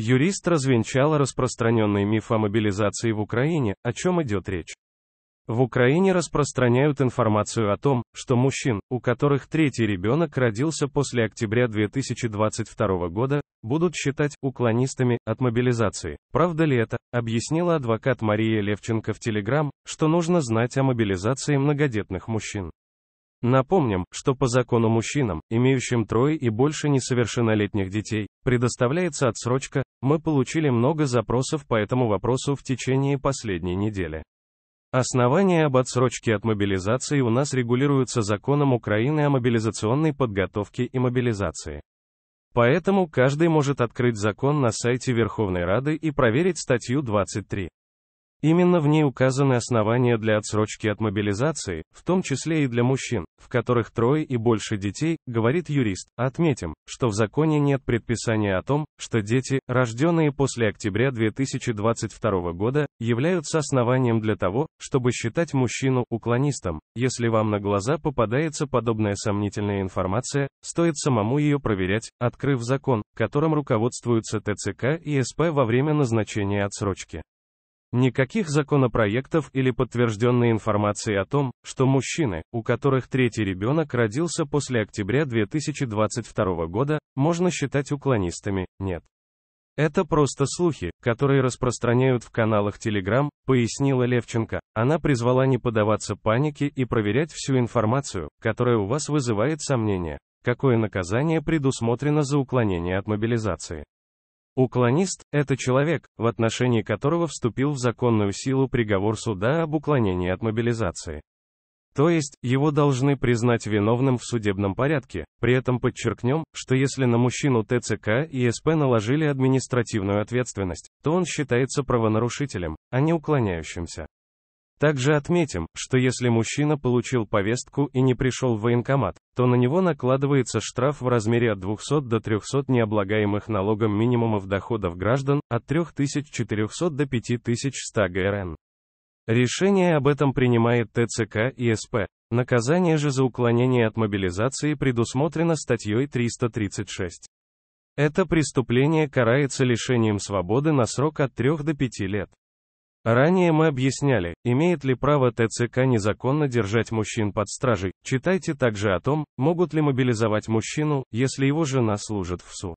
Юрист развенчала распространенный миф о мобилизации в Украине, о чем идет речь. В Украине распространяют информацию о том, что мужчин, у которых третий ребенок родился после октября 2022 года, будут считать уклонистами от мобилизации. Правда ли это? Объяснила адвокат Мария Левченко в Телеграм, что нужно знать о мобилизации многодетных мужчин. Напомним, что по закону мужчинам, имеющим трое и больше несовершеннолетних детей, предоставляется отсрочка, мы получили много запросов по этому вопросу в течение последней недели. Основания об отсрочке от мобилизации у нас регулируются законом Украины о мобилизационной подготовке и мобилизации. Поэтому каждый может открыть закон на сайте Верховной Рады и проверить статью 23. Именно в ней указаны основания для отсрочки от мобилизации, в том числе и для мужчин, в которых трое и больше детей, говорит юрист. Отметим, что в законе нет предписания о том, что дети, рожденные после октября 2022 года, являются основанием для того, чтобы считать мужчину уклонистом. Если вам на глаза попадается подобная сомнительная информация, стоит самому ее проверять, открыв закон, которым руководствуются ТЦК и СП во время назначения отсрочки. Никаких законопроектов или подтвержденной информации о том, что мужчины, у которых третий ребенок родился после октября 2022 года, можно считать уклонистами, нет. Это просто слухи, которые распространяют в каналах Telegram, пояснила Левченко. Она призвала не поддаваться панике и проверять всю информацию, которая у вас вызывает сомнения. Какое наказание предусмотрено за уклонение от мобилизации? Уклонист – это человек, в отношении которого вступил в законную силу приговор суда об уклонении от мобилизации. То есть, его должны признать виновным в судебном порядке. При этом подчеркнем, что если на мужчину ТЦК и СП наложили административную ответственность, то он считается правонарушителем, а не уклоняющимся. Также отметим, что если мужчина получил повестку и не пришел в военкомат, то на него накладывается штраф в размере от 200 до 300 необлагаемых налогом минимумов доходов граждан, от 3400 до 5100 ГРН. Решение об этом принимает ТЦК и СП. Наказание же за уклонение от мобилизации предусмотрено статьей 336. Это преступление карается лишением свободы на срок от 3 до 5 лет. Ранее мы объясняли, имеет ли право ТЦК незаконно держать мужчин под стражей. Читайте также о том, могут ли мобилизовать мужчину, если его жена служит в СУ.